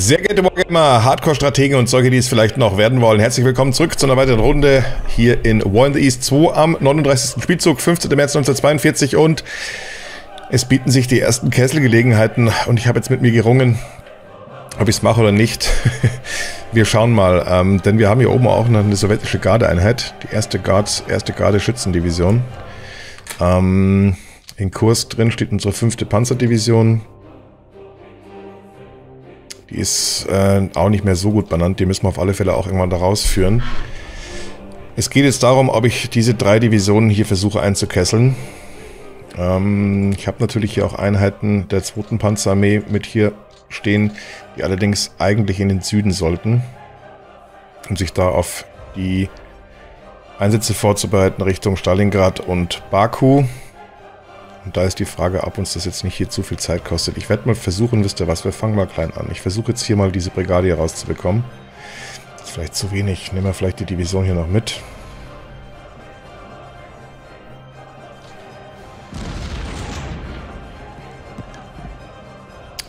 Sehr geehrte Wargamer, Hardcore-Strategen und solche, die es vielleicht noch werden wollen, herzlich willkommen zurück zu einer weiteren Runde hier in War in the East 2 am 39. Spielzug, 15. März 1942 und es bieten sich die ersten Kesselgelegenheiten und ich habe jetzt mit mir gerungen, ob ich es mache oder nicht. wir schauen mal, ähm, denn wir haben hier oben auch eine sowjetische Gardeeinheit, die erste, Guards, erste Garde-Schützendivision. Ähm, in Kurs drin steht unsere fünfte Panzerdivision. Die ist äh, auch nicht mehr so gut benannt. Die müssen wir auf alle Fälle auch irgendwann da rausführen. Es geht jetzt darum, ob ich diese drei Divisionen hier versuche einzukesseln. Ähm, ich habe natürlich hier auch Einheiten der 2. Panzerarmee mit hier stehen, die allerdings eigentlich in den Süden sollten, um sich da auf die Einsätze vorzubereiten Richtung Stalingrad und Baku. Und da ist die Frage, ob uns das jetzt nicht hier zu viel Zeit kostet. Ich werde mal versuchen, wisst ihr was, wir fangen mal klein an. Ich versuche jetzt hier mal diese Brigade hier rauszubekommen. Das ist vielleicht zu wenig. Nehmen wir vielleicht die Division hier noch mit.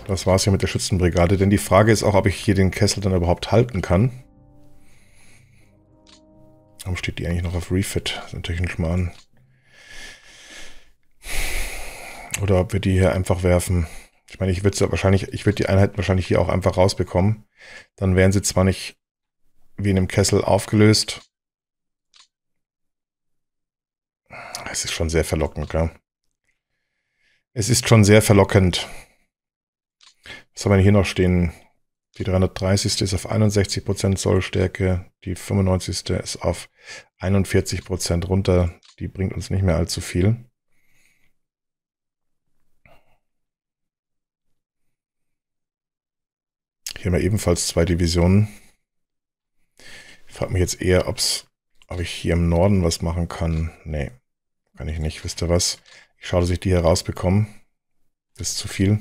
Das war es ja mit der Schützenbrigade. Denn die Frage ist auch, ob ich hier den Kessel dann überhaupt halten kann. Warum steht die eigentlich noch auf Refit? Das ist natürlich ein Schmarrn. Oder ob wir die hier einfach werfen. Ich meine, ich würde wahrscheinlich, ich würde die Einheiten wahrscheinlich hier auch einfach rausbekommen. Dann wären sie zwar nicht wie in einem Kessel aufgelöst. Es ist schon sehr verlockend, gell? Es ist schon sehr verlockend. Was haben wir hier noch stehen? Die 330. ist auf 61% Zollstärke. die 95. ist auf 41% runter. Die bringt uns nicht mehr allzu viel. Hier haben wir ebenfalls zwei Divisionen. Ich frage mich jetzt eher, ob's, ob ich hier im Norden was machen kann. Nee, kann ich nicht. Wisst ihr was? Ich schaue, dass ich die hier rausbekomme. Das ist zu viel.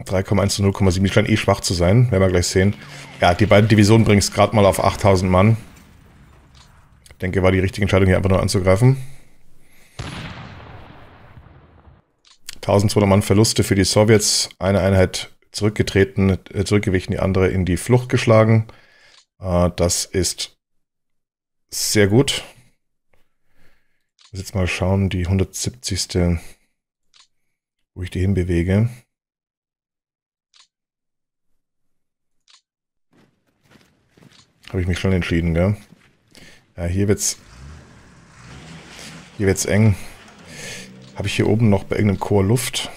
3,1 zu 0,7. Die scheinen eh schwach zu sein. Werden wir gleich sehen. Ja, die beiden Divisionen bringen es gerade mal auf 8000 Mann. Ich denke, war die richtige Entscheidung, hier einfach nur anzugreifen. 1200 Mann Verluste für die Sowjets. Eine Einheit zurückgetreten, äh, zurückgewichen, die andere in die Flucht geschlagen. Äh, das ist sehr gut. jetzt mal schauen, die 170. wo ich die hinbewege. Habe ich mich schon entschieden, gell? Ja, hier wird's. Hier wird's eng. Habe ich hier oben noch bei irgendeinem Chor Luft?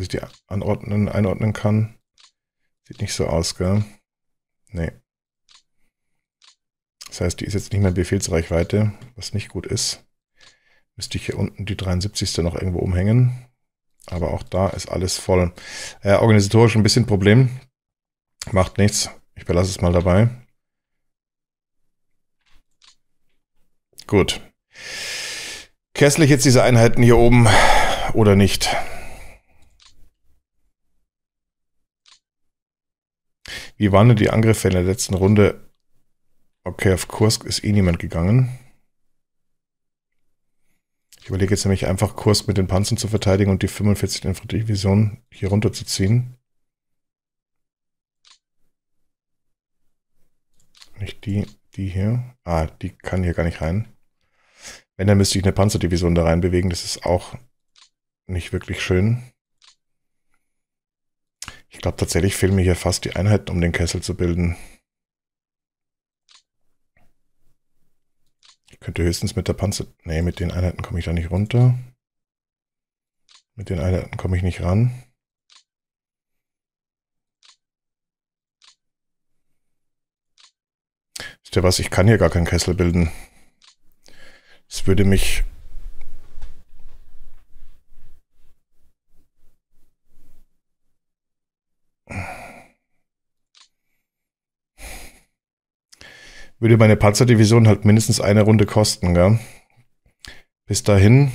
dass ich die anordnen, einordnen kann. Sieht nicht so aus, gell? Nee. Das heißt, die ist jetzt nicht mehr Befehlsreichweite, was nicht gut ist. Müsste ich hier unten die 73. noch irgendwo umhängen. Aber auch da ist alles voll. Äh, organisatorisch ein bisschen Problem. Macht nichts. Ich belasse es mal dabei. Gut. Kessel ich jetzt diese Einheiten hier oben oder nicht? Wie waren denn die Angriffe in der letzten Runde? Okay, auf Kursk ist eh niemand gegangen. Ich überlege jetzt nämlich einfach, Kursk mit den Panzern zu verteidigen und die 45. Infanteriedivision hier runterzuziehen. Nicht die, die hier. Ah, die kann hier gar nicht rein. Wenn, dann müsste ich eine Panzerdivision da rein bewegen. Das ist auch nicht wirklich schön. Ich glaube tatsächlich fehlen mir hier fast die Einheiten, um den Kessel zu bilden. Ich könnte höchstens mit der Panzer... Nee, mit den Einheiten komme ich da nicht runter. Mit den Einheiten komme ich nicht ran. Wisst ihr was, ich kann hier gar keinen Kessel bilden. Das würde mich würde meine Panzerdivision halt mindestens eine Runde kosten, gell? Bis dahin.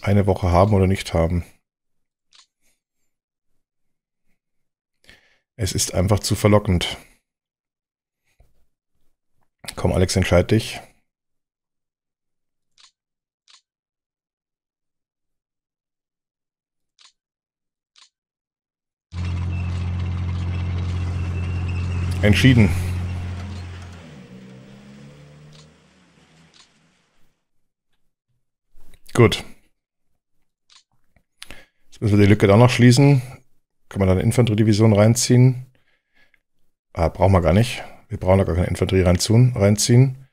Eine Woche haben oder nicht haben. Es ist einfach zu verlockend. Komm, Alex, entscheid dich. entschieden. Gut. Jetzt müssen wir die Lücke da noch schließen. Können wir dann eine Infanteriedivision reinziehen? Ah, brauchen wir gar nicht. Wir brauchen da gar keine Infanterie reinziehen.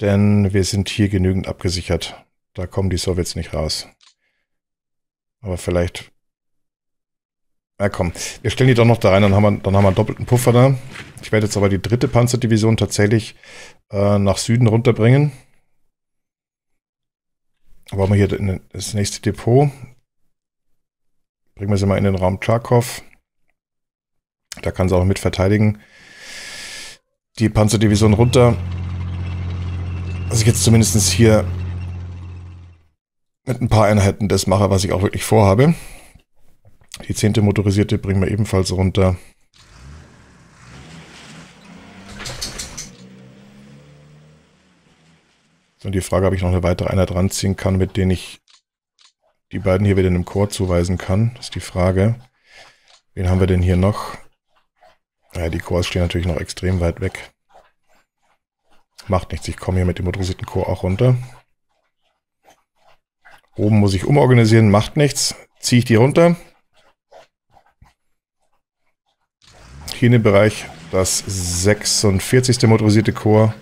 Denn wir sind hier genügend abgesichert. Da kommen die Sowjets nicht raus. Aber vielleicht na komm, wir stellen die doch noch da rein, dann haben wir, dann haben wir einen doppelten Puffer da. Ich werde jetzt aber die dritte Panzerdivision tatsächlich äh, nach Süden runterbringen. Aber wir hier in das nächste Depot. Bringen wir sie mal in den Raum Charkov. Da kann sie auch mit verteidigen. Die Panzerdivision runter. Dass also ich jetzt zumindest hier mit ein paar Einheiten das mache, was ich auch wirklich vorhabe. Die zehnte motorisierte bringen wir ebenfalls runter. Und die Frage, ob ich noch eine weitere einer dran ziehen kann, mit denen ich die beiden hier wieder in einem Chor zuweisen kann, ist die Frage. Wen haben wir denn hier noch? Naja, die Chors stehen natürlich noch extrem weit weg. Macht nichts, ich komme hier mit dem motorisierten Chor auch runter. Oben muss ich umorganisieren, macht nichts. Ziehe ich die runter, Maschinenbereich das 46. motorisierte Korps.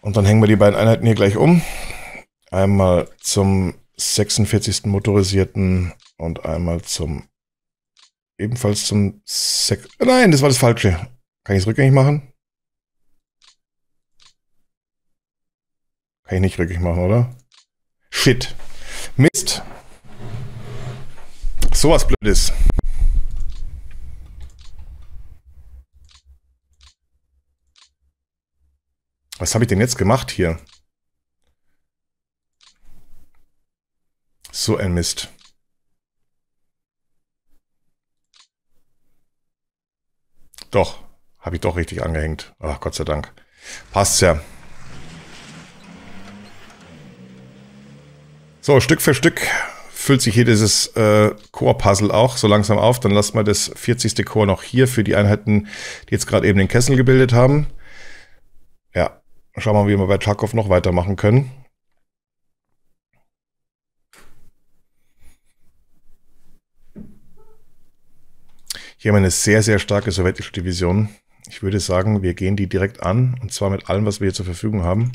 Und dann hängen wir die beiden Einheiten hier gleich um. Einmal zum 46. motorisierten und einmal zum ebenfalls zum Sek Nein, das war das Falsche. Kann ich es rückgängig machen? Kann ich nicht rückgängig machen, oder? Shit. Mist. Sowas Blödes. Was habe ich denn jetzt gemacht hier? So ein Mist. Doch, habe ich doch richtig angehängt. Ach, Gott sei Dank. Passt ja. So, Stück für Stück füllt sich hier dieses äh, Core-Puzzle auch so langsam auf. Dann lassen wir das 40. Chor noch hier für die Einheiten, die jetzt gerade eben den Kessel gebildet haben. Ja, Schauen wir mal, wie wir bei Tarkov noch weitermachen können. Hier haben wir eine sehr, sehr starke sowjetische Division. Ich würde sagen, wir gehen die direkt an, und zwar mit allem, was wir hier zur Verfügung haben.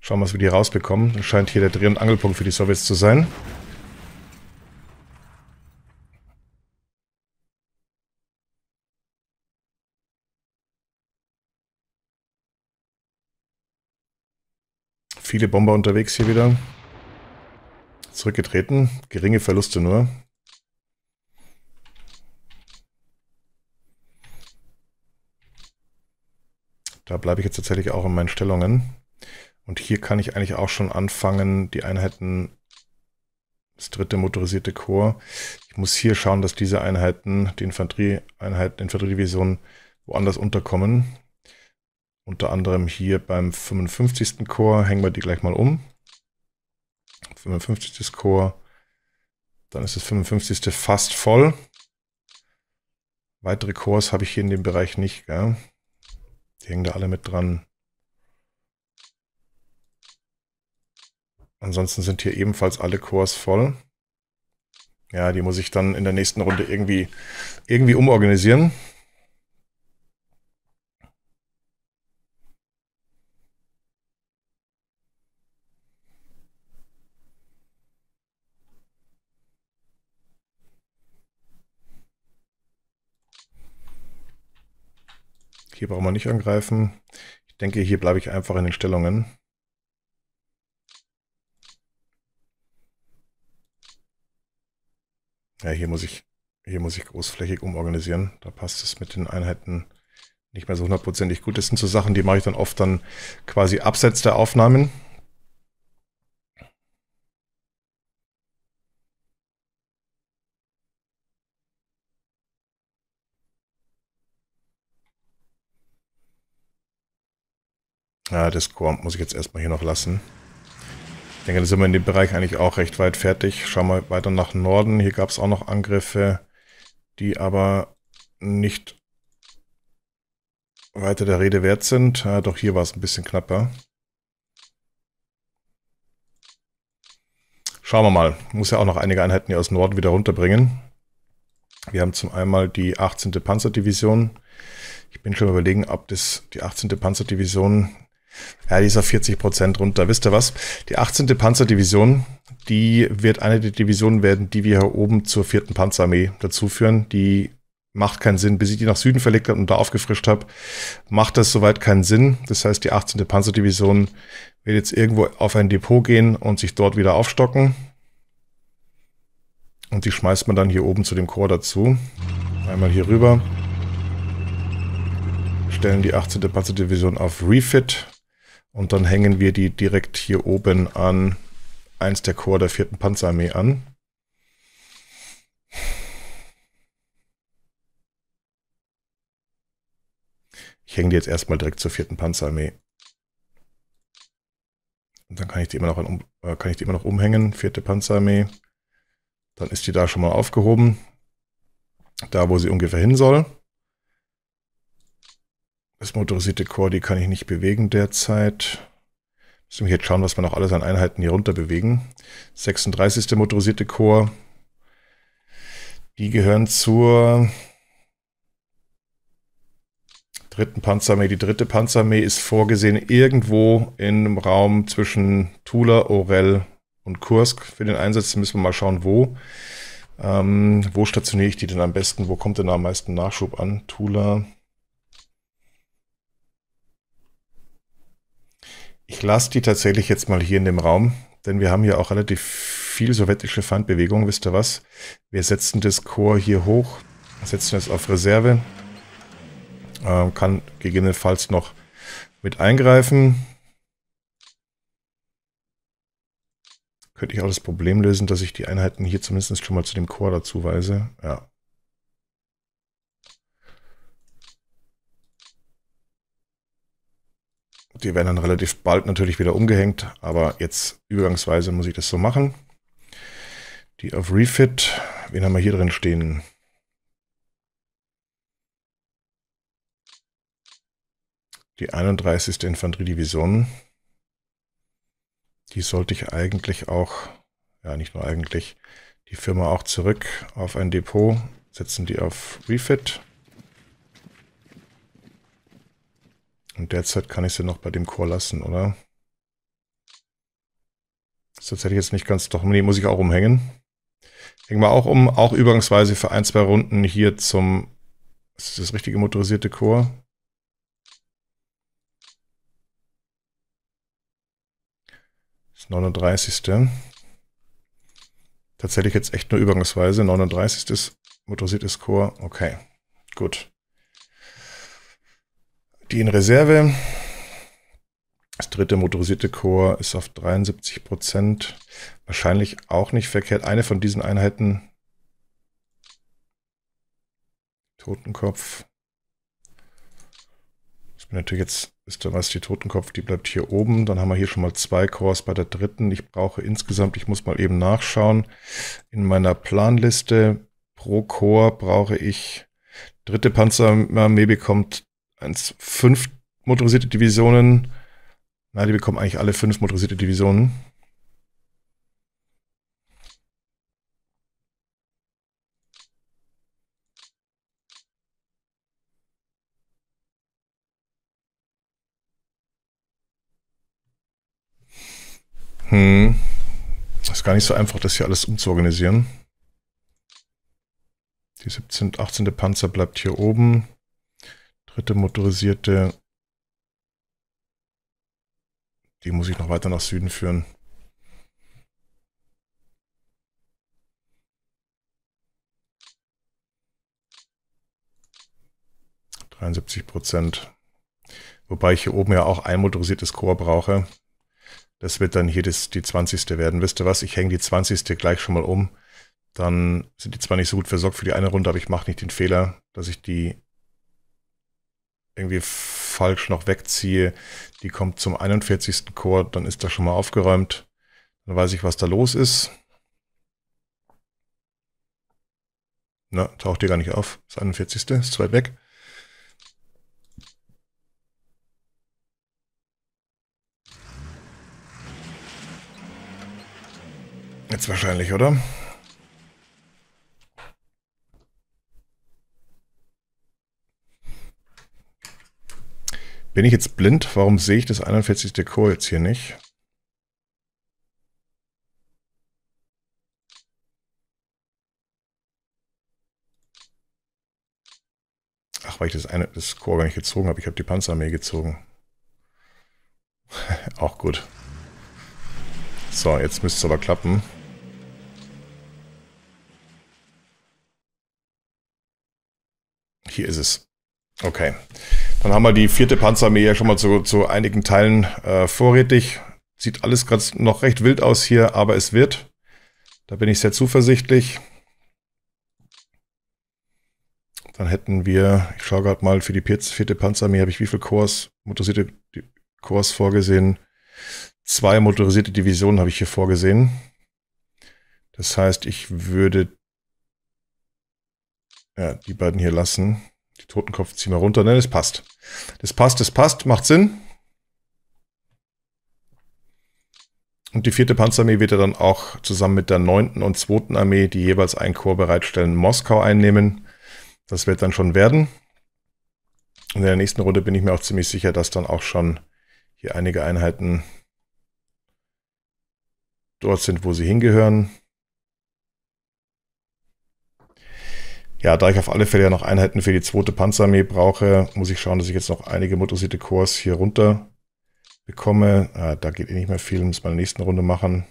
Schauen, wir, was wir die rausbekommen. Das scheint hier der Dreh- und Angelpunkt für die Sowjets zu sein. Viele Bomber unterwegs hier wieder. Zurückgetreten. Geringe Verluste nur. Da bleibe ich jetzt tatsächlich auch in meinen Stellungen. Und hier kann ich eigentlich auch schon anfangen, die Einheiten, das dritte motorisierte Korps. Ich muss hier schauen, dass diese Einheiten, die Infanterieeinheiten, Infanteriedivisionen woanders unterkommen. Unter anderem hier beim 55. Chor hängen wir die gleich mal um. 55. Chor. Dann ist das 55. fast voll. Weitere Chors habe ich hier in dem Bereich nicht. Gell? Die hängen da alle mit dran. Ansonsten sind hier ebenfalls alle Chors voll. Ja, die muss ich dann in der nächsten Runde irgendwie, irgendwie umorganisieren. Hier brauchen wir nicht angreifen. Ich denke, hier bleibe ich einfach in den Stellungen. Ja, hier muss ich, hier muss ich großflächig umorganisieren. Da passt es mit den Einheiten nicht mehr so hundertprozentig gut. Das sind so Sachen, die mache ich dann oft dann quasi abseits der Aufnahmen. Ah, das Quant muss ich jetzt erstmal hier noch lassen. Ich denke, da sind wir in dem Bereich eigentlich auch recht weit fertig. Schauen wir weiter nach Norden. Hier gab es auch noch Angriffe, die aber nicht weiter der Rede wert sind. Ah, doch hier war es ein bisschen knapper. Schauen wir mal. Muss ja auch noch einige Einheiten hier aus Norden wieder runterbringen. Wir haben zum einen die 18. Panzerdivision. Ich bin schon überlegen, ob das die 18. Panzerdivision ja, die ist auf 40 Prozent runter. Wisst ihr was? Die 18. Panzerdivision, die wird eine der Divisionen werden, die wir hier oben zur 4. Panzerarmee dazuführen. Die macht keinen Sinn. Bis ich die nach Süden verlegt habe und da aufgefrischt habe, macht das soweit keinen Sinn. Das heißt, die 18. Panzerdivision wird jetzt irgendwo auf ein Depot gehen und sich dort wieder aufstocken. Und die schmeißt man dann hier oben zu dem Chor dazu. Einmal hier rüber. Stellen die 18. Panzerdivision auf Refit. Und dann hängen wir die direkt hier oben an eins der Korps der vierten Panzerarmee an. Ich hänge die jetzt erstmal direkt zur vierten Panzerarmee. Und dann kann ich die immer noch, an, äh, kann ich die immer noch umhängen, vierte Panzerarmee. Dann ist die da schon mal aufgehoben, da wo sie ungefähr hin soll. Das motorisierte Core, die kann ich nicht bewegen derzeit. Müssen wir jetzt schauen, was wir noch alles an Einheiten hier runter bewegen. 36 motorisierte Core. Die gehören zur dritten Panzerarmee. Die dritte Panzerarmee ist vorgesehen irgendwo im Raum zwischen Tula, Orel und Kursk für den Einsatz. müssen wir mal schauen, wo. Ähm, wo stationiere ich die denn am besten? Wo kommt denn am meisten Nachschub an? Tula, Ich lasse die tatsächlich jetzt mal hier in dem Raum, denn wir haben ja auch relativ viel sowjetische Feindbewegung, wisst ihr was? Wir setzen das Chor hier hoch, setzen es auf Reserve, äh, kann gegebenenfalls noch mit eingreifen. Könnte ich auch das Problem lösen, dass ich die Einheiten hier zumindest schon mal zu dem Chor dazuweise. Ja. Die werden dann relativ bald natürlich wieder umgehängt, aber jetzt übergangsweise muss ich das so machen. Die auf Refit, wen haben wir hier drin stehen? Die 31. Infanteriedivision. Die sollte ich eigentlich auch, ja nicht nur eigentlich, die Firma auch zurück auf ein Depot, setzen die auf Refit. Und derzeit kann ich sie noch bei dem Chor lassen, oder? Ist tatsächlich jetzt nicht ganz doch. Nee, muss ich auch umhängen. Hängen wir auch um, auch übergangsweise für ein, zwei Runden hier zum. Ist das, das richtige motorisierte Chor? Das 39. Tatsächlich jetzt echt nur übergangsweise. 39. motorisiertes Chor. Okay, gut die in Reserve. Das dritte motorisierte Korps ist auf 73 Prozent. Wahrscheinlich auch nicht verkehrt. Eine von diesen Einheiten. Totenkopf. Das bin natürlich jetzt, ist was, die Totenkopf, die bleibt hier oben. Dann haben wir hier schon mal zwei Korps bei der dritten. Ich brauche insgesamt, ich muss mal eben nachschauen. In meiner Planliste pro Korps brauche ich dritte Panzerarmee bekommt 1, 5 motorisierte Divisionen. Na, die bekommen eigentlich alle fünf motorisierte Divisionen. Hm. Ist gar nicht so einfach, das hier alles umzuorganisieren. Die 17. 18. Panzer bleibt hier oben dritte motorisierte. Die muss ich noch weiter nach Süden führen. Prozent. Wobei ich hier oben ja auch ein motorisiertes Korps brauche. Das wird dann hier das, die 20. werden. Wisst ihr was? Ich hänge die 20. gleich schon mal um. Dann sind die zwar nicht so gut versorgt für die eine Runde, aber ich mache nicht den Fehler, dass ich die irgendwie falsch noch wegziehe, die kommt zum 41. Chor, dann ist das schon mal aufgeräumt. Dann weiß ich, was da los ist. Na, taucht hier gar nicht auf. Das 41. ist zu weit weg. Jetzt wahrscheinlich, oder? Bin ich jetzt blind? Warum sehe ich das 41. Dekor jetzt hier nicht? Ach, weil ich das eine das Chor gar nicht gezogen habe. Ich habe die Panzerarmee gezogen. Auch gut. So, jetzt müsste es aber klappen. Hier ist es. Okay. Dann haben wir die vierte Panzerarmee ja schon mal zu, zu einigen Teilen äh, vorrätig. Sieht alles ganz noch recht wild aus hier, aber es wird. Da bin ich sehr zuversichtlich. Dann hätten wir, ich schaue gerade mal, für die vierte Panzerarmee habe ich wie viel Korps, motorisierte Kurs vorgesehen? Zwei motorisierte Divisionen habe ich hier vorgesehen. Das heißt, ich würde ja, die beiden hier lassen. Die Totenkopf ziehen wir runter. Nein, das passt. Das passt, das passt. Macht Sinn. Und die vierte Panzerarmee wird ja dann auch zusammen mit der neunten und zweiten Armee, die jeweils ein Korps bereitstellen, Moskau einnehmen. Das wird dann schon werden. in der nächsten Runde bin ich mir auch ziemlich sicher, dass dann auch schon hier einige Einheiten dort sind, wo sie hingehören. Ja, da ich auf alle Fälle ja noch Einheiten für die zweite Panzerarmee brauche, muss ich schauen, dass ich jetzt noch einige motorisierte Kurs hier runter bekomme. Ah, da geht eh nicht mehr viel, muss man in der nächsten Runde machen.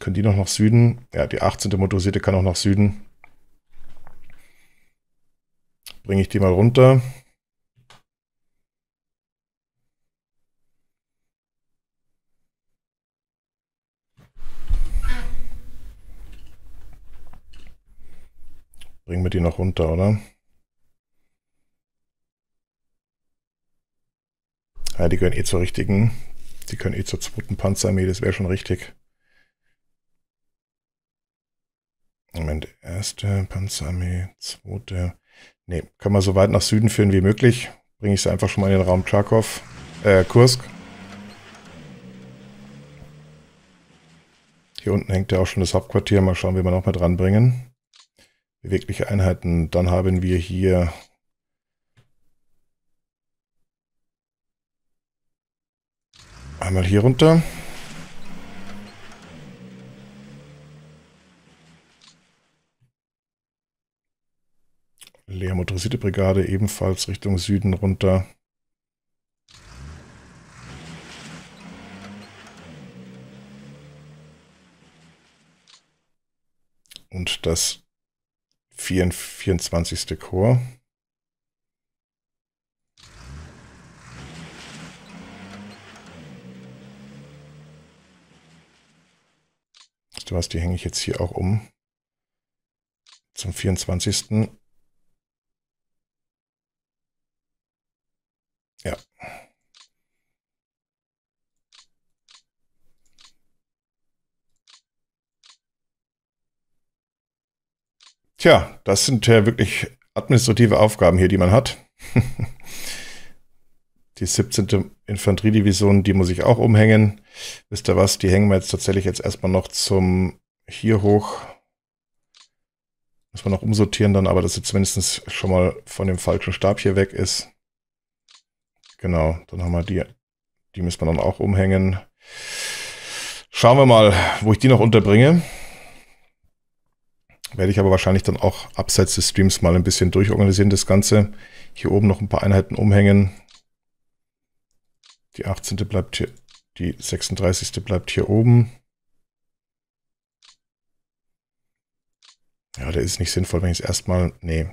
Können die noch nach Süden? Ja, die 18. motorisierte kann auch nach Süden. Bringe ich die mal runter. Bringen wir die noch runter, oder? Ja, die gehören eh zur richtigen. Die können eh zur zweiten Panzerarmee, das wäre schon richtig. Moment, erste Panzerarmee, zweite. Ne, kann man so weit nach Süden führen wie möglich. Bringe ich sie einfach schon mal in den Raum Charkow, äh, Kursk. Hier unten hängt ja auch schon das Hauptquartier. Mal schauen, wie wir noch mal dranbringen bewegliche Einheiten. Dann haben wir hier einmal hier runter. Leer motorisierte Brigade ebenfalls Richtung Süden runter. Und das 24. Chor. Weißt du was, die hänge ich jetzt hier auch um. Zum 24. Tja, das sind ja wirklich administrative Aufgaben hier, die man hat. die 17. Infanteriedivision, die muss ich auch umhängen. Wisst ihr was, die hängen wir jetzt tatsächlich jetzt erstmal noch zum hier hoch. Muss man noch umsortieren dann, aber dass sie zumindest schon mal von dem falschen Stab hier weg ist. Genau, dann haben wir die. Die müssen wir dann auch umhängen. Schauen wir mal, wo ich die noch unterbringe. Werde ich aber wahrscheinlich dann auch abseits des Streams mal ein bisschen durchorganisieren, das Ganze. Hier oben noch ein paar Einheiten umhängen. Die 18. bleibt hier, die 36. bleibt hier oben. Ja, der ist nicht sinnvoll, wenn ich es erstmal... Nee,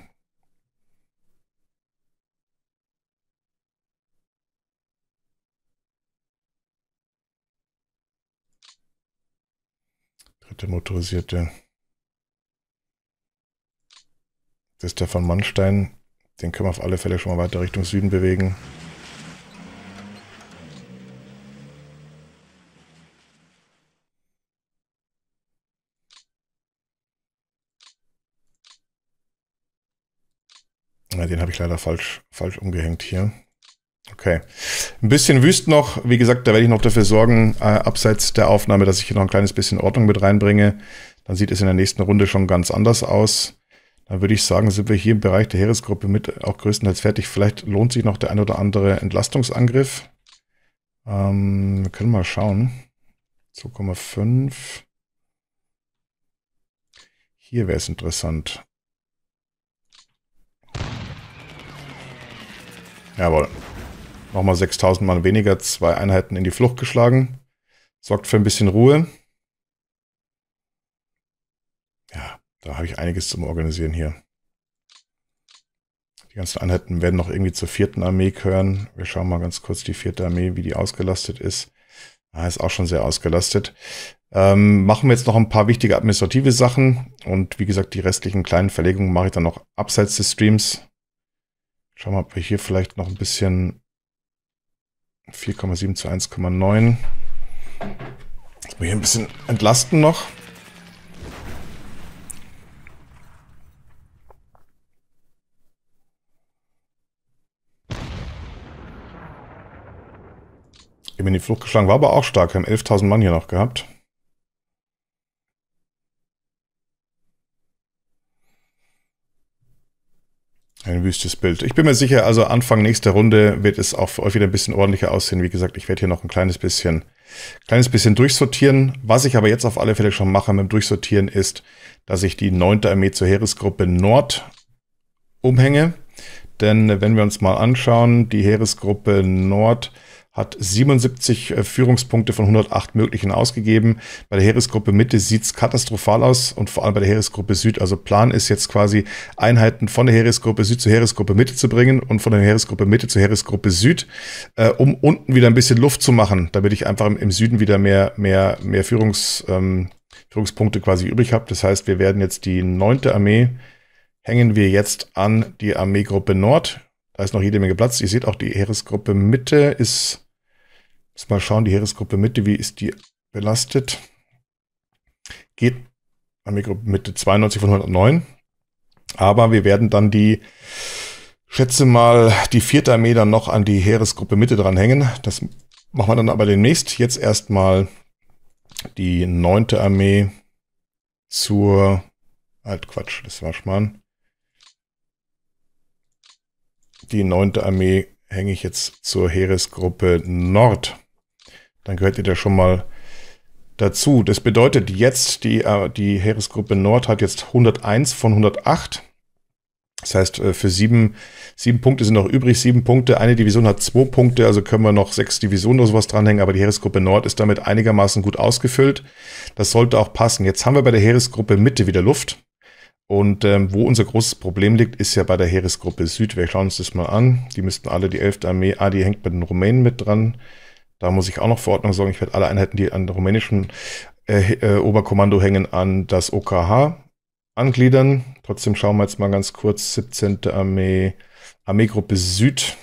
Dritte motorisierte Das ist Der von Mannstein, den können wir auf alle Fälle schon mal weiter Richtung Süden bewegen. Na, den habe ich leider falsch, falsch umgehängt hier. Okay. Ein bisschen wüst noch. Wie gesagt, da werde ich noch dafür sorgen, äh, abseits der Aufnahme, dass ich hier noch ein kleines bisschen Ordnung mit reinbringe. Dann sieht es in der nächsten Runde schon ganz anders aus dann würde ich sagen, sind wir hier im Bereich der Heeresgruppe mit auch größtenteils fertig. Vielleicht lohnt sich noch der ein oder andere Entlastungsangriff. Ähm, wir können mal schauen. 2,5. Hier wäre es interessant. Jawohl. Nochmal 6000 Mann weniger, zwei Einheiten in die Flucht geschlagen. Sorgt für ein bisschen Ruhe. Da habe ich einiges zum Organisieren hier. Die ganzen Einheiten werden noch irgendwie zur vierten Armee gehören. Wir schauen mal ganz kurz die vierte Armee, wie die ausgelastet ist. Ah, ist auch schon sehr ausgelastet. Ähm, machen wir jetzt noch ein paar wichtige administrative Sachen. Und wie gesagt, die restlichen kleinen Verlegungen mache ich dann noch abseits des Streams. Schauen wir mal, ob wir hier vielleicht noch ein bisschen 4,7 zu 1,9. Hier ein bisschen entlasten noch. Ich habe in die Flucht geschlagen, war aber auch stark, Wir haben 11.000 Mann hier noch gehabt. Ein wüstes Bild. Ich bin mir sicher, also Anfang nächster Runde wird es auch für euch wieder ein bisschen ordentlicher aussehen. Wie gesagt, ich werde hier noch ein kleines bisschen, kleines bisschen durchsortieren. Was ich aber jetzt auf alle Fälle schon mache mit dem Durchsortieren ist, dass ich die 9. Armee zur Heeresgruppe Nord umhänge. Denn wenn wir uns mal anschauen, die Heeresgruppe Nord hat 77 äh, Führungspunkte von 108 möglichen ausgegeben. Bei der Heeresgruppe Mitte sieht es katastrophal aus und vor allem bei der Heeresgruppe Süd. Also Plan ist jetzt quasi Einheiten von der Heeresgruppe Süd zur Heeresgruppe Mitte zu bringen und von der Heeresgruppe Mitte zur Heeresgruppe Süd, äh, um unten wieder ein bisschen Luft zu machen, damit ich einfach im, im Süden wieder mehr, mehr, mehr Führungs, ähm, Führungspunkte quasi übrig habe. Das heißt, wir werden jetzt die 9. Armee hängen wir jetzt an die Armeegruppe Nord. Da ist noch jede Menge Platz. Ihr seht auch, die Heeresgruppe Mitte ist Jetzt mal schauen, die Heeresgruppe Mitte, wie ist die belastet? Geht Armeegruppe Mitte 92 von 109. Aber wir werden dann die, schätze mal, die vierte Armee dann noch an die Heeresgruppe Mitte dranhängen. Das machen wir dann aber demnächst. Jetzt erstmal die neunte Armee zur... halt Quatsch, das war Schmarrn. Die neunte Armee hänge ich jetzt zur Heeresgruppe Nord dann gehört ihr da schon mal dazu. Das bedeutet jetzt, die, äh, die Heeresgruppe Nord hat jetzt 101 von 108. Das heißt, äh, für sieben, sieben Punkte sind noch übrig, sieben Punkte. Eine Division hat zwei Punkte, also können wir noch sechs Divisionen oder sowas dranhängen, aber die Heeresgruppe Nord ist damit einigermaßen gut ausgefüllt. Das sollte auch passen. Jetzt haben wir bei der Heeresgruppe Mitte wieder Luft. Und ähm, wo unser großes Problem liegt, ist ja bei der Heeresgruppe Süd. Wir schauen uns das mal an. Die müssten alle die 11. Armee, ah, die hängt bei den Rumänen mit dran. Da muss ich auch noch für Ordnung sorgen. Ich werde alle Einheiten, die an rumänischen äh, äh, Oberkommando hängen, an das OKH angliedern. Trotzdem schauen wir jetzt mal ganz kurz. 17. Armee, Armeegruppe Süd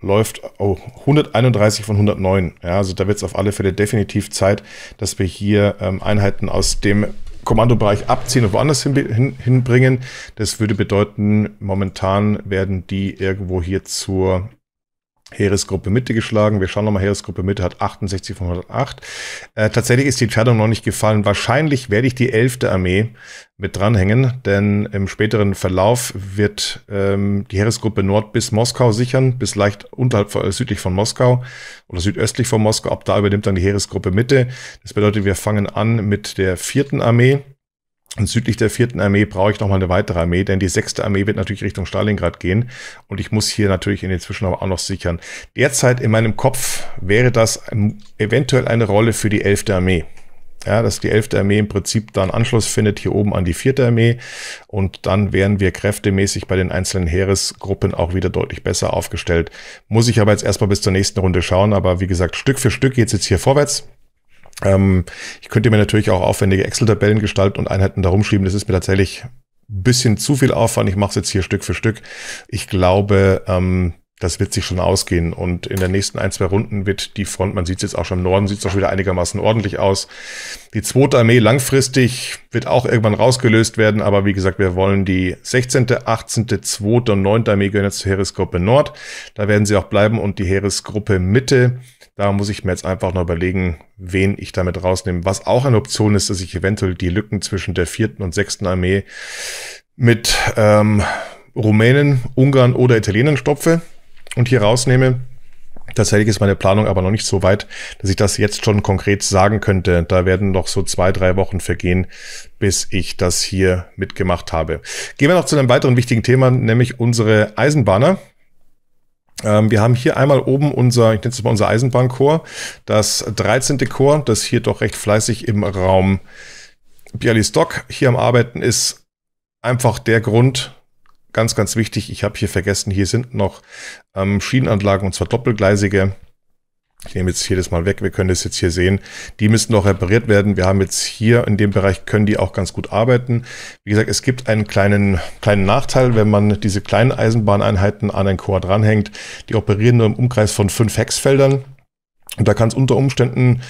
läuft oh, 131 von 109. Ja, also da wird es auf alle Fälle definitiv Zeit, dass wir hier ähm, Einheiten aus dem Kommandobereich abziehen und woanders hin, hin, hinbringen. Das würde bedeuten, momentan werden die irgendwo hier zur Heeresgruppe Mitte geschlagen. Wir schauen nochmal, Heeresgruppe Mitte hat 68 von 108. Äh, tatsächlich ist die Entscheidung noch nicht gefallen. Wahrscheinlich werde ich die 11. Armee mit dranhängen, denn im späteren Verlauf wird ähm, die Heeresgruppe Nord bis Moskau sichern, bis leicht unterhalb, äh, südlich von Moskau oder südöstlich von Moskau. Ab da übernimmt dann die Heeresgruppe Mitte. Das bedeutet, wir fangen an mit der vierten Armee und südlich der vierten Armee brauche ich nochmal eine weitere Armee, denn die sechste Armee wird natürlich Richtung Stalingrad gehen. Und ich muss hier natürlich in den Zwischenraum auch noch sichern. Derzeit in meinem Kopf wäre das eventuell eine Rolle für die elfte Armee. Ja, dass die elfte Armee im Prinzip dann Anschluss findet hier oben an die vierte Armee. Und dann wären wir kräftemäßig bei den einzelnen Heeresgruppen auch wieder deutlich besser aufgestellt. Muss ich aber jetzt erstmal bis zur nächsten Runde schauen. Aber wie gesagt, Stück für Stück geht es jetzt hier vorwärts. Ähm, ich könnte mir natürlich auch aufwendige Excel-Tabellen gestalten und Einheiten darum schieben. Das ist mir tatsächlich ein bisschen zu viel Aufwand. Ich mache es jetzt hier Stück für Stück. Ich glaube, ähm, das wird sich schon ausgehen. Und in der nächsten ein, zwei Runden wird die Front, man sieht es jetzt auch schon im Norden, sieht es auch wieder einigermaßen ordentlich aus. Die zweite Armee langfristig wird auch irgendwann rausgelöst werden, aber wie gesagt, wir wollen die 16., 18., 2. und 9. Armee gehören jetzt zur Heeresgruppe Nord. Da werden sie auch bleiben und die Heeresgruppe Mitte da muss ich mir jetzt einfach noch überlegen, wen ich damit rausnehme. Was auch eine Option ist, dass ich eventuell die Lücken zwischen der vierten und sechsten Armee mit ähm, Rumänen, Ungarn oder Italienern stopfe und hier rausnehme. Tatsächlich ist meine Planung aber noch nicht so weit, dass ich das jetzt schon konkret sagen könnte. Da werden noch so zwei, drei Wochen vergehen, bis ich das hier mitgemacht habe. Gehen wir noch zu einem weiteren wichtigen Thema, nämlich unsere Eisenbahner. Ähm, wir haben hier einmal oben unser, ich nenne es mal unser Eisenbahnchor, das 13. Chor, das hier doch recht fleißig im Raum Bialystok hier am Arbeiten ist. Einfach der Grund, ganz, ganz wichtig, ich habe hier vergessen, hier sind noch ähm, Schienenanlagen und zwar doppelgleisige ich nehme jetzt jedes Mal weg, wir können das jetzt hier sehen, die müssten noch repariert werden. Wir haben jetzt hier in dem Bereich, können die auch ganz gut arbeiten. Wie gesagt, es gibt einen kleinen, kleinen Nachteil, wenn man diese kleinen Eisenbahneinheiten an ein Chor dranhängt. Die operieren nur im Umkreis von fünf Hexfeldern. Und da kann es unter Umständen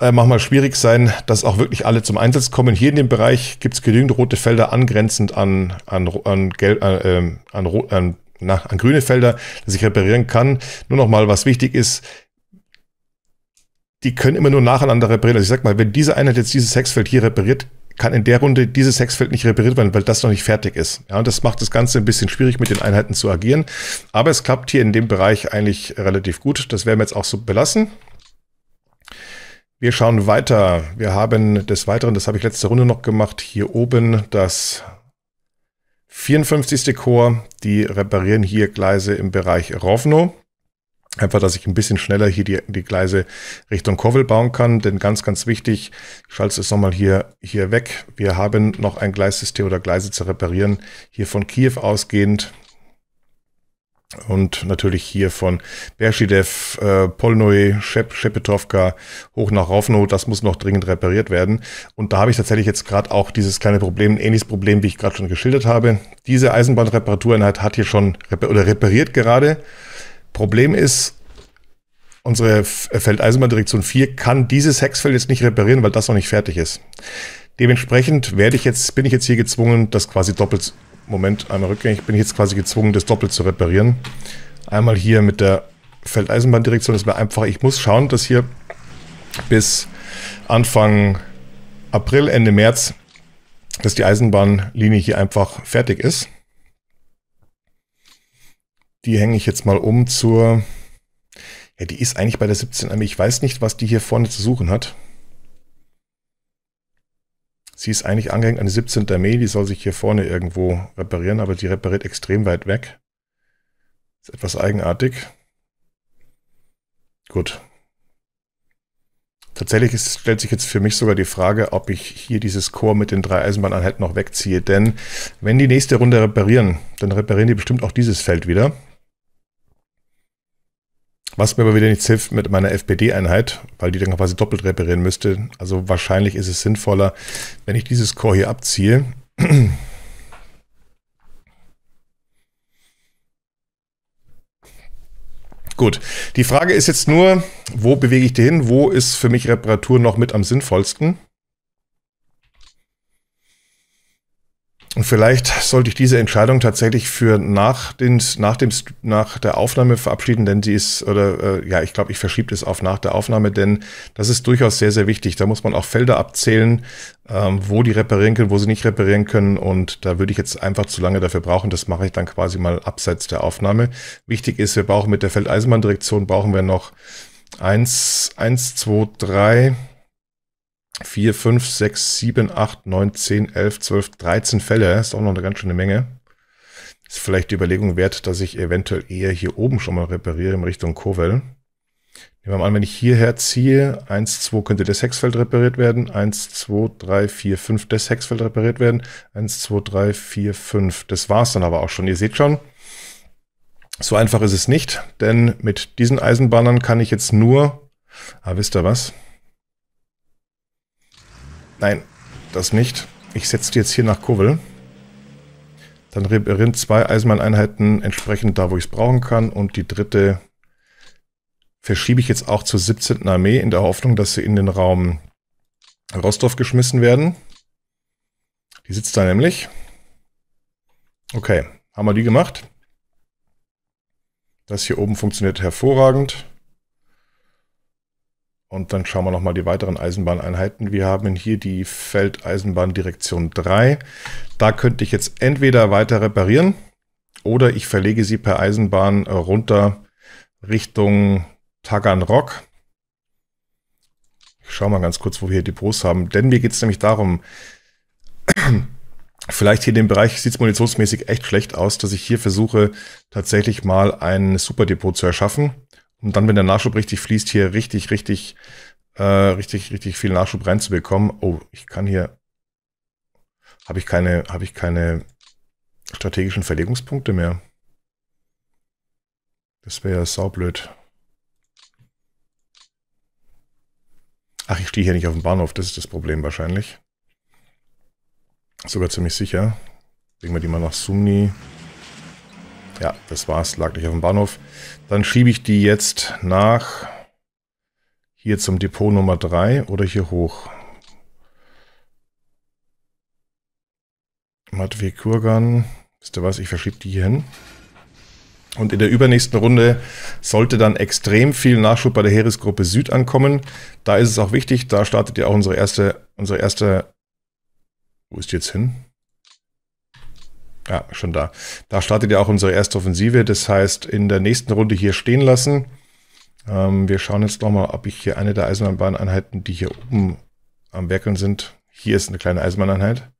äh, manchmal schwierig sein, dass auch wirklich alle zum Einsatz kommen. Hier in dem Bereich gibt es genügend rote Felder angrenzend an, an, an, Gel äh, ähm, an, an, an, an grüne Felder, dass ich reparieren kann. Nur nochmal, was wichtig ist, die können immer nur nacheinander reparieren. Also ich sag mal, wenn diese Einheit jetzt dieses Hexfeld hier repariert, kann in der Runde dieses Hexfeld nicht repariert werden, weil das noch nicht fertig ist. Ja, und das macht das Ganze ein bisschen schwierig, mit den Einheiten zu agieren. Aber es klappt hier in dem Bereich eigentlich relativ gut. Das werden wir jetzt auch so belassen. Wir schauen weiter. Wir haben des Weiteren, das habe ich letzte Runde noch gemacht, hier oben das 54. Chor. Die reparieren hier Gleise im Bereich Rovno. Einfach, dass ich ein bisschen schneller hier die, die Gleise Richtung Kovel bauen kann, denn ganz, ganz wichtig, ich schalte es nochmal hier, hier weg. Wir haben noch ein Gleissystem oder Gleise zu reparieren, hier von Kiew ausgehend und natürlich hier von Berschidev, äh, Polnoe, Shep, hoch nach Rovno, das muss noch dringend repariert werden. Und da habe ich tatsächlich jetzt gerade auch dieses kleine Problem, ein ähnliches Problem, wie ich gerade schon geschildert habe. Diese Eisenbahnreparatureinheit hat hier schon rep oder repariert gerade Problem ist, unsere äh, Feldeisenbahndirektion 4 kann dieses Hexfeld jetzt nicht reparieren, weil das noch nicht fertig ist. Dementsprechend werde ich jetzt, bin ich jetzt hier gezwungen, das quasi doppelt, Moment, einmal rückgängig, bin ich jetzt quasi gezwungen, das doppelt zu reparieren. Einmal hier mit der Feldeisenbahndirektion ist mir einfach, ich muss schauen, dass hier bis Anfang April, Ende März, dass die Eisenbahnlinie hier einfach fertig ist. Die hänge ich jetzt mal um zur... Ja, die ist eigentlich bei der 17 Armee. Ich weiß nicht, was die hier vorne zu suchen hat. Sie ist eigentlich angehängt an die 17. Armee. Die soll sich hier vorne irgendwo reparieren, aber die repariert extrem weit weg. Ist etwas eigenartig. Gut. Tatsächlich ist, stellt sich jetzt für mich sogar die Frage, ob ich hier dieses Chor mit den drei Eisenbahneinheiten halt noch wegziehe. Denn wenn die nächste Runde reparieren, dann reparieren die bestimmt auch dieses Feld wieder. Was mir aber wieder nichts hilft mit meiner FPD-Einheit, weil die dann quasi doppelt reparieren müsste. Also wahrscheinlich ist es sinnvoller, wenn ich dieses Core hier abziehe. Gut, die Frage ist jetzt nur, wo bewege ich die hin? Wo ist für mich Reparatur noch mit am sinnvollsten? Und vielleicht sollte ich diese Entscheidung tatsächlich für nach, den, nach, dem, nach der Aufnahme verabschieden, denn die ist, oder äh, ja, ich glaube, ich verschiebe es auf nach der Aufnahme, denn das ist durchaus sehr, sehr wichtig. Da muss man auch Felder abzählen, ähm, wo die reparieren können, wo sie nicht reparieren können. Und da würde ich jetzt einfach zu lange dafür brauchen. Das mache ich dann quasi mal abseits der Aufnahme. Wichtig ist, wir brauchen mit der Feldeisenbahndirektion brauchen wir noch eins, eins, zwei, drei 4, 5, 6, 7, 8, 9, 10, 11, 12, 13 Fälle. Ist auch noch eine ganz schöne Menge. Ist vielleicht die Überlegung wert, dass ich eventuell eher hier oben schon mal repariere in Richtung Kovel. Nehmen wir mal an, wenn ich hierher ziehe, 1, 2 könnte das Hexfeld repariert werden, 1, 2, 3, 4, 5 das Hexfeld repariert werden, 1, 2, 3, 4, 5. Das war's dann aber auch schon. Ihr seht schon, so einfach ist es nicht, denn mit diesen Eisenbahnern kann ich jetzt nur... Ah, wisst ihr was? Nein, das nicht. Ich setze die jetzt hier nach Kovel. Dann rinnt zwei Eisenbahneinheiten entsprechend da, wo ich es brauchen kann. Und die dritte verschiebe ich jetzt auch zur 17. Armee in der Hoffnung, dass sie in den Raum Rostov geschmissen werden. Die sitzt da nämlich. Okay, haben wir die gemacht. Das hier oben funktioniert hervorragend. Und dann schauen wir nochmal die weiteren Eisenbahneinheiten. Wir haben hier die Feldeisenbahn Direktion 3. Da könnte ich jetzt entweder weiter reparieren oder ich verlege sie per Eisenbahn äh, runter Richtung Taganrog. Ich schaue mal ganz kurz, wo wir hier Depots haben. Denn mir geht es nämlich darum, vielleicht hier in dem Bereich sieht es munitionsmäßig echt schlecht aus, dass ich hier versuche, tatsächlich mal ein Superdepot zu erschaffen und dann, wenn der Nachschub richtig fließt, hier richtig, richtig, äh, richtig, richtig viel Nachschub reinzubekommen. Oh, ich kann hier, habe ich keine, habe ich keine strategischen Verlegungspunkte mehr. Das wäre ja saublöd. Ach, ich stehe hier nicht auf dem Bahnhof, das ist das Problem wahrscheinlich. Sogar ziemlich sicher. Bringen wir die mal nach Sumni. Ja, das war's, lag nicht auf dem Bahnhof. Dann schiebe ich die jetzt nach hier zum Depot Nummer 3 oder hier hoch. Matvey Kurgan, wisst ihr was, ich verschiebe die hier hin. Und in der übernächsten Runde sollte dann extrem viel Nachschub bei der Heeresgruppe Süd ankommen. Da ist es auch wichtig, da startet ja auch unsere erste, unsere erste, wo ist die jetzt hin? Ja, schon da. Da startet ja auch unsere erste Offensive. Das heißt, in der nächsten Runde hier stehen lassen. Ähm, wir schauen jetzt nochmal, ob ich hier eine der Eisenbahneinheiten, die hier oben am Werkeln sind. Hier ist eine kleine Eisenbahneinheit.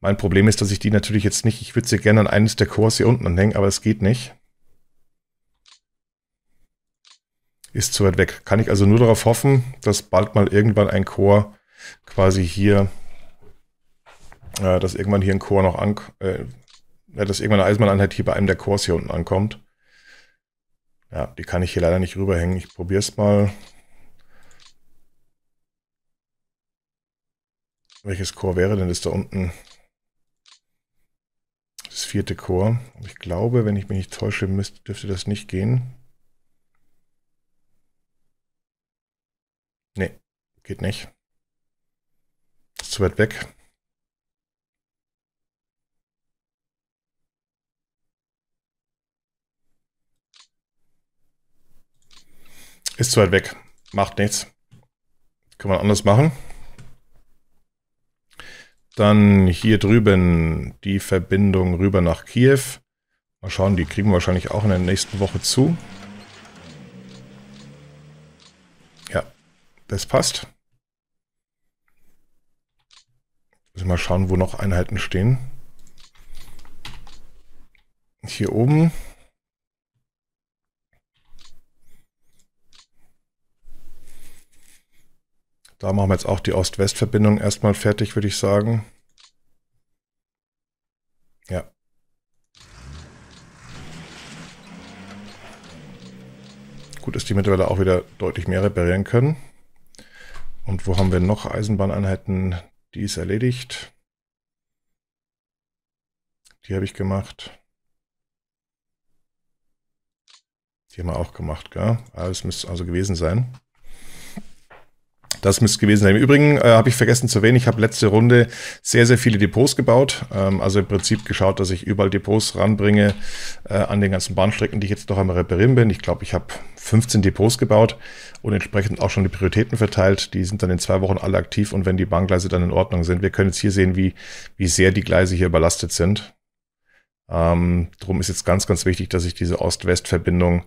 Mein Problem ist, dass ich die natürlich jetzt nicht, ich würde sie gerne an eines der Chors hier unten anhängen, aber es geht nicht. Ist zu weit weg. Kann ich also nur darauf hoffen, dass bald mal irgendwann ein Chor quasi hier äh, dass irgendwann hier ein Chor noch ankommt, äh, dass irgendwann eine Eisenbahneinheit hier bei einem der Chors hier unten ankommt. Ja, die kann ich hier leider nicht rüberhängen. Ich probiere es mal. Welches Chor wäre denn das da unten? Das vierte Chor. Ich glaube, wenn ich mich nicht täusche, müsste, dürfte das nicht gehen. Nee, geht nicht. Ist zu weit weg. Ist zu weit weg. Macht nichts. Kann man anders machen. Dann hier drüben die Verbindung rüber nach Kiew. Mal schauen, die kriegen wir wahrscheinlich auch in der nächsten Woche zu. Ja, das passt. Also mal schauen, wo noch Einheiten stehen. Hier oben. Da machen wir jetzt auch die Ost-West-Verbindung erstmal fertig, würde ich sagen. Ja. Gut, dass die mittlerweile auch wieder deutlich mehr reparieren können. Und wo haben wir noch Eisenbahneinheiten? Die ist erledigt. Die habe ich gemacht. Die haben wir auch gemacht, gell? Alles müsste also gewesen sein. Das müsste gewesen sein. Im Übrigen äh, habe ich vergessen zu erwähnen, ich habe letzte Runde sehr, sehr viele Depots gebaut. Ähm, also im Prinzip geschaut, dass ich überall Depots ranbringe äh, an den ganzen Bahnstrecken, die ich jetzt noch einmal Reparieren bin. Ich glaube, ich habe 15 Depots gebaut und entsprechend auch schon die Prioritäten verteilt. Die sind dann in zwei Wochen alle aktiv und wenn die Bahngleise dann in Ordnung sind, wir können jetzt hier sehen, wie, wie sehr die Gleise hier überlastet sind. Ähm, drum ist jetzt ganz, ganz wichtig, dass ich diese Ost-West-Verbindung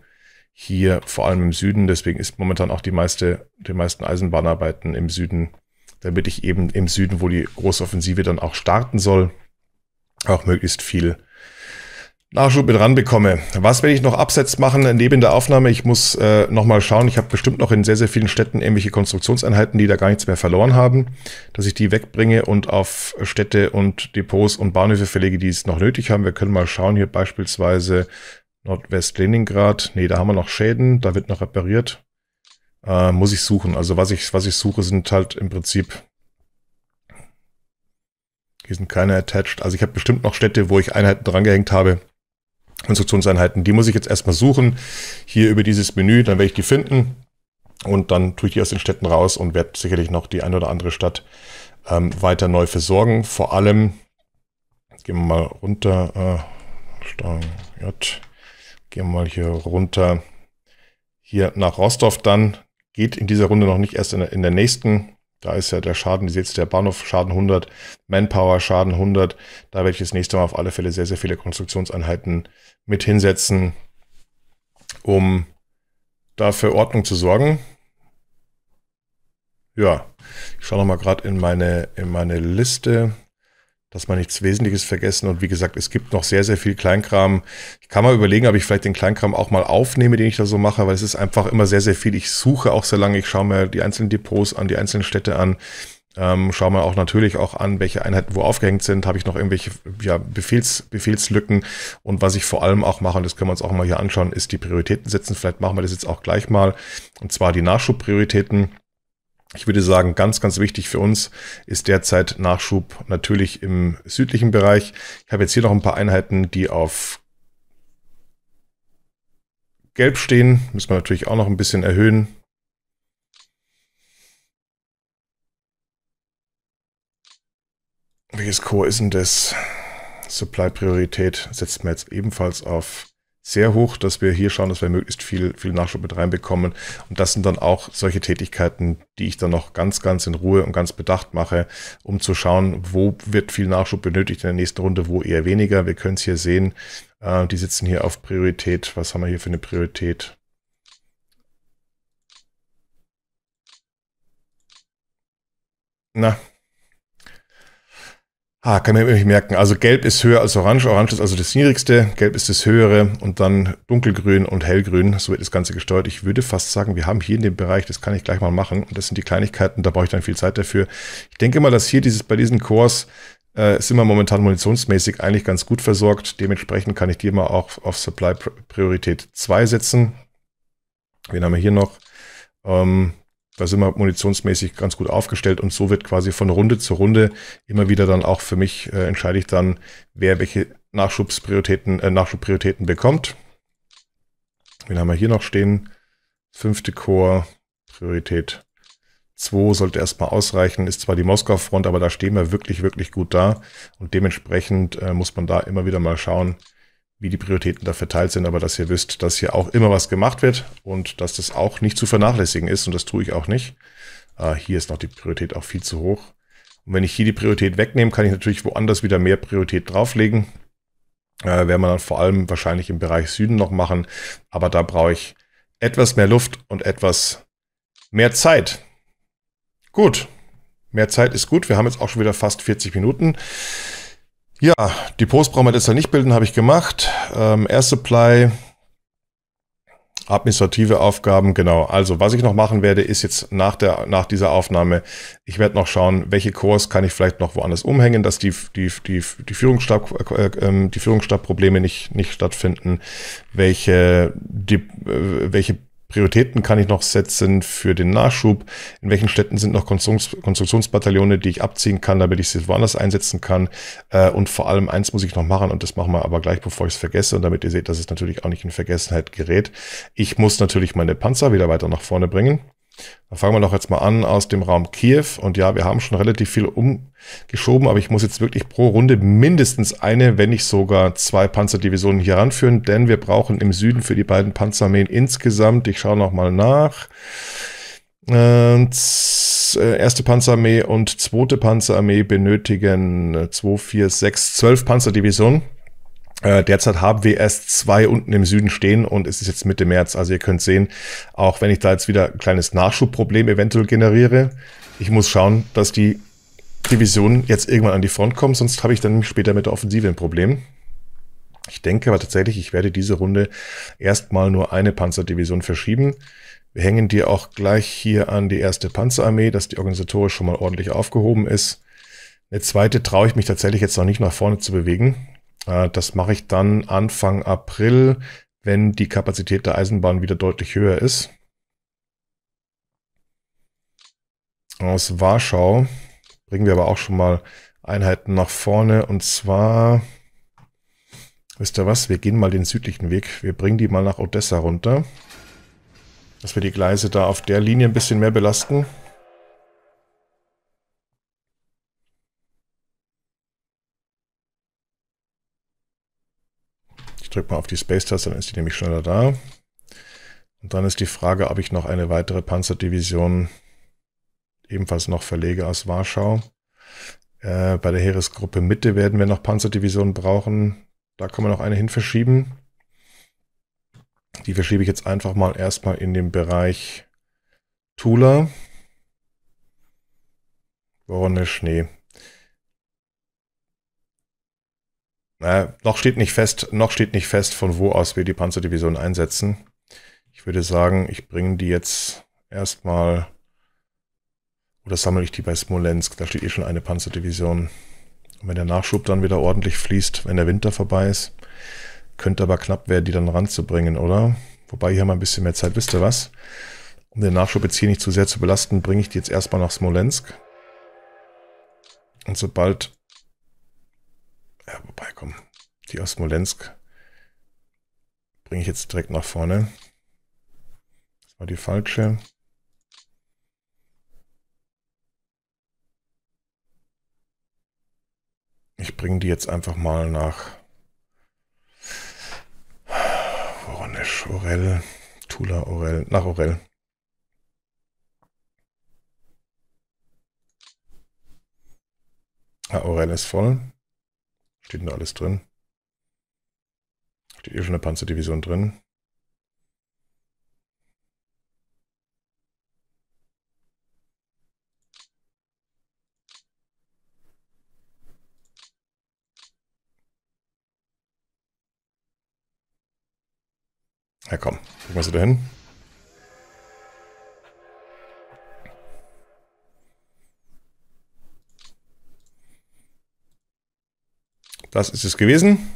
hier vor allem im Süden. Deswegen ist momentan auch die meiste, die meisten Eisenbahnarbeiten im Süden, damit ich eben im Süden, wo die Großoffensive dann auch starten soll, auch möglichst viel Nachschub mit ranbekomme. Was werde ich noch abseits machen neben der Aufnahme? Ich muss äh, nochmal schauen. Ich habe bestimmt noch in sehr, sehr vielen Städten irgendwelche Konstruktionseinheiten, die da gar nichts mehr verloren haben, dass ich die wegbringe und auf Städte und Depots und Bahnhöfe verlege, die es noch nötig haben. Wir können mal schauen hier beispielsweise Nordwest-Leningrad. nee, da haben wir noch Schäden, da wird noch repariert. Äh, muss ich suchen. Also was ich, was ich suche, sind halt im Prinzip. Hier sind keine attached. Also ich habe bestimmt noch Städte, wo ich Einheiten drangehängt habe. Konstruktionseinheiten. Die muss ich jetzt erstmal suchen. Hier über dieses Menü, dann werde ich die finden. Und dann tue ich die aus den Städten raus und werde sicherlich noch die eine oder andere Stadt ähm, weiter neu versorgen. Vor allem, gehen wir mal runter, äh, Steuerung J. Gehen wir mal hier runter. Hier nach Rostov dann. Geht in dieser Runde noch nicht erst in der, in der nächsten. Da ist ja der Schaden, ihr seht der Bahnhof Schaden 100, Manpower Schaden 100. Da werde ich das nächste Mal auf alle Fälle sehr, sehr viele Konstruktionseinheiten mit hinsetzen, um dafür Ordnung zu sorgen. Ja, ich schaue nochmal gerade in meine, in meine Liste dass man nichts Wesentliches vergessen. Und wie gesagt, es gibt noch sehr, sehr viel Kleinkram. Ich kann mal überlegen, ob ich vielleicht den Kleinkram auch mal aufnehme, den ich da so mache, weil es ist einfach immer sehr, sehr viel. Ich suche auch sehr lange. Ich schaue mir die einzelnen Depots an, die einzelnen Städte an. Ähm, schaue mir auch natürlich auch an, welche Einheiten wo aufgehängt sind. Habe ich noch irgendwelche ja, Befehls, Befehlslücken? Und was ich vor allem auch mache, und das können wir uns auch mal hier anschauen, ist die Prioritäten setzen. Vielleicht machen wir das jetzt auch gleich mal. Und zwar die Nachschubprioritäten. Ich würde sagen, ganz, ganz wichtig für uns ist derzeit Nachschub natürlich im südlichen Bereich. Ich habe jetzt hier noch ein paar Einheiten, die auf Gelb stehen. Müssen wir natürlich auch noch ein bisschen erhöhen. Welches Core ist denn das? Supply-Priorität setzt man jetzt ebenfalls auf sehr hoch, dass wir hier schauen, dass wir möglichst viel, viel Nachschub mit reinbekommen. Und das sind dann auch solche Tätigkeiten, die ich dann noch ganz, ganz in Ruhe und ganz bedacht mache, um zu schauen, wo wird viel Nachschub benötigt in der nächsten Runde, wo eher weniger. Wir können es hier sehen. Äh, die sitzen hier auf Priorität. Was haben wir hier für eine Priorität? Na, Ah, kann man nicht merken. Also gelb ist höher als orange. Orange ist also das niedrigste, gelb ist das höhere und dann dunkelgrün und hellgrün. So wird das Ganze gesteuert. Ich würde fast sagen, wir haben hier in dem Bereich, das kann ich gleich mal machen. Und Das sind die Kleinigkeiten, da brauche ich dann viel Zeit dafür. Ich denke mal, dass hier dieses bei diesen Kurs äh, sind wir momentan munitionsmäßig eigentlich ganz gut versorgt. Dementsprechend kann ich die mal auch auf Supply Priorität 2 setzen. Wen haben wir hier noch? Ähm, da sind wir munitionsmäßig ganz gut aufgestellt und so wird quasi von Runde zu Runde immer wieder dann auch für mich äh, entscheide ich dann, wer welche Nachschubsprioritäten, äh, Nachschubprioritäten bekommt. Wen haben wir hier noch stehen? Fünfte Chor, Priorität 2 sollte erstmal ausreichen, ist zwar die Moskau-Front, aber da stehen wir wirklich, wirklich gut da und dementsprechend äh, muss man da immer wieder mal schauen, wie die Prioritäten da verteilt sind, aber dass ihr wisst, dass hier auch immer was gemacht wird und dass das auch nicht zu vernachlässigen ist und das tue ich auch nicht. Äh, hier ist noch die Priorität auch viel zu hoch. Und wenn ich hier die Priorität wegnehme, kann ich natürlich woanders wieder mehr Priorität drauflegen. Äh, werden wir dann vor allem wahrscheinlich im Bereich Süden noch machen, aber da brauche ich etwas mehr Luft und etwas mehr Zeit. Gut, mehr Zeit ist gut. Wir haben jetzt auch schon wieder fast 40 Minuten. Ja, die Post brauchen wir deshalb nicht bilden, habe ich gemacht. Ähm, Air Supply, administrative Aufgaben, genau. Also was ich noch machen werde, ist jetzt nach, der, nach dieser Aufnahme, ich werde noch schauen, welche Cores kann ich vielleicht noch woanders umhängen, dass die, die, die, die, Führungsstab, äh, ähm, die Führungsstabprobleme nicht, nicht stattfinden, welche, die, äh, welche Prioritäten kann ich noch setzen für den Nachschub? In welchen Städten sind noch Konstruktions Konstruktionsbataillone, die ich abziehen kann, damit ich sie woanders einsetzen kann? Äh, und vor allem eins muss ich noch machen und das machen wir aber gleich, bevor ich es vergesse und damit ihr seht, dass es natürlich auch nicht in Vergessenheit gerät. Ich muss natürlich meine Panzer wieder weiter nach vorne bringen. Dann fangen wir doch jetzt mal an aus dem Raum Kiew. Und ja, wir haben schon relativ viel umgeschoben, aber ich muss jetzt wirklich pro Runde mindestens eine, wenn nicht sogar zwei Panzerdivisionen hier ranführen, denn wir brauchen im Süden für die beiden Panzerarmeen insgesamt, ich schaue nochmal nach, ähm, äh, erste Panzerarmee und zweite Panzerarmee benötigen 2, 4, 6, 12 Panzerdivisionen. Äh, derzeit haben wir erst zwei unten im Süden stehen und es ist jetzt Mitte März. Also ihr könnt sehen, auch wenn ich da jetzt wieder ein kleines Nachschubproblem eventuell generiere, ich muss schauen, dass die Division jetzt irgendwann an die Front kommt, sonst habe ich dann später mit der Offensive ein Problem. Ich denke aber tatsächlich, ich werde diese Runde erstmal nur eine Panzerdivision verschieben. Wir hängen die auch gleich hier an die erste Panzerarmee, dass die organisatorisch schon mal ordentlich aufgehoben ist. Eine zweite traue ich mich tatsächlich jetzt noch nicht nach vorne zu bewegen äh, das mache ich dann Anfang April, wenn die Kapazität der Eisenbahn wieder deutlich höher ist. Aus Warschau bringen wir aber auch schon mal Einheiten nach vorne. Und zwar, wisst ihr was, wir gehen mal den südlichen Weg. Wir bringen die mal nach Odessa runter. Dass wir die Gleise da auf der Linie ein bisschen mehr belasten. drückt mal auf die Space-Taste, dann ist die nämlich schneller da. Und dann ist die Frage, ob ich noch eine weitere Panzerdivision ebenfalls noch verlege aus Warschau. Äh, bei der Heeresgruppe Mitte werden wir noch Panzerdivisionen brauchen. Da kann man noch eine hin verschieben. Die verschiebe ich jetzt einfach mal erstmal in den Bereich Tula. Woronne Schnee. Äh, noch steht nicht fest, noch steht nicht fest, von wo aus wir die Panzerdivision einsetzen. Ich würde sagen, ich bringe die jetzt erstmal oder sammle ich die bei Smolensk. Da steht eh schon eine Panzerdivision. Und wenn der Nachschub dann wieder ordentlich fließt, wenn der Winter vorbei ist, könnte aber knapp werden, die dann ranzubringen, oder? Wobei hier mal ein bisschen mehr Zeit, wisst ihr was? Um den Nachschub jetzt hier nicht zu sehr zu belasten, bringe ich die jetzt erstmal nach Smolensk. Und sobald ja, wobei, komm. Die aus Smolensk bringe ich jetzt direkt nach vorne. Das war die falsche. Ich bringe die jetzt einfach mal nach Voronezh, Orel, Tula, Orel, nach Orel. Ah, Orel ist voll. Steht denn da alles drin? Steht hier eh schon eine Panzerdivision drin? Na ja, komm, gucken wir sie da hin. Das ist es gewesen.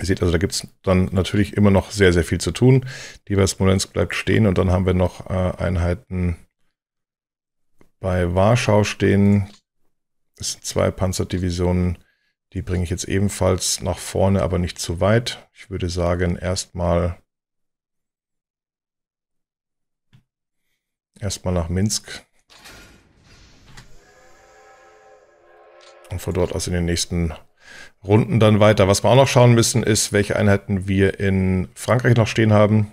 Ihr seht also, da gibt es dann natürlich immer noch sehr, sehr viel zu tun. Die Westmolensk bleibt stehen und dann haben wir noch äh, Einheiten bei Warschau stehen. Es sind zwei Panzerdivisionen. Die bringe ich jetzt ebenfalls nach vorne, aber nicht zu weit. Ich würde sagen, erstmal erstmal nach Minsk. Und von dort aus in den nächsten runden dann weiter. Was wir auch noch schauen müssen, ist, welche Einheiten wir in Frankreich noch stehen haben.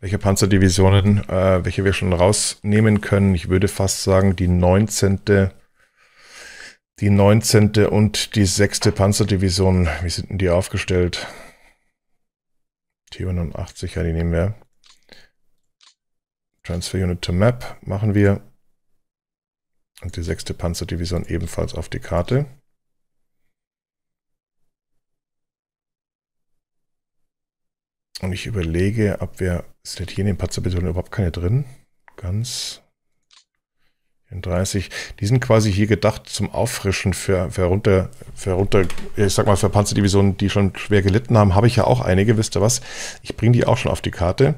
Welche Panzerdivisionen, äh, welche wir schon rausnehmen können. Ich würde fast sagen, die 19. Die 19. und die 6. Panzerdivision. Wie sind denn die aufgestellt? T89, ja, die nehmen wir. Transfer Unit to Map machen wir. Und die 6. Panzerdivision ebenfalls auf die Karte. Und ich überlege, ob wir. Ist denn hier in den patzer überhaupt keine drin? Ganz. 30. Die sind quasi hier gedacht zum Auffrischen für, für runter, für runter, ich sag mal, für Panzerdivisionen, die schon schwer gelitten haben, habe ich ja auch einige, wisst ihr was? Ich bringe die auch schon auf die Karte.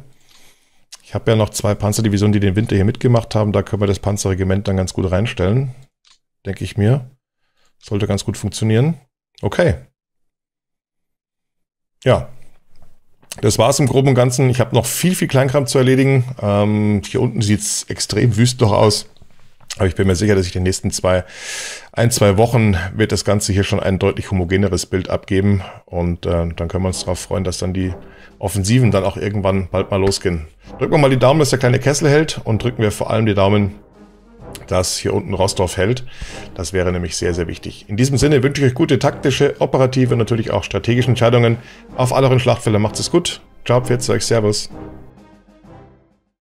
Ich habe ja noch zwei Panzerdivisionen, die den Winter hier mitgemacht haben. Da können wir das Panzerregiment dann ganz gut reinstellen. Denke ich mir. Sollte ganz gut funktionieren. Okay. Ja, das war's im Groben und Ganzen. Ich habe noch viel, viel Kleinkram zu erledigen. Ähm, hier unten sieht's extrem wüst noch aus. Aber ich bin mir sicher, dass ich in den nächsten zwei, ein, zwei Wochen wird das Ganze hier schon ein deutlich homogeneres Bild abgeben. Und äh, dann können wir uns darauf freuen, dass dann die Offensiven dann auch irgendwann bald mal losgehen. Drücken wir mal die Daumen, dass der kleine Kessel hält und drücken wir vor allem die Daumen, das hier unten Rostorf hält. Das wäre nämlich sehr, sehr wichtig. In diesem Sinne wünsche ich euch gute taktische, operative und natürlich auch strategische Entscheidungen auf all euren Schlachtfeldern. Macht es gut. Ciao, pfiat euch. Servus.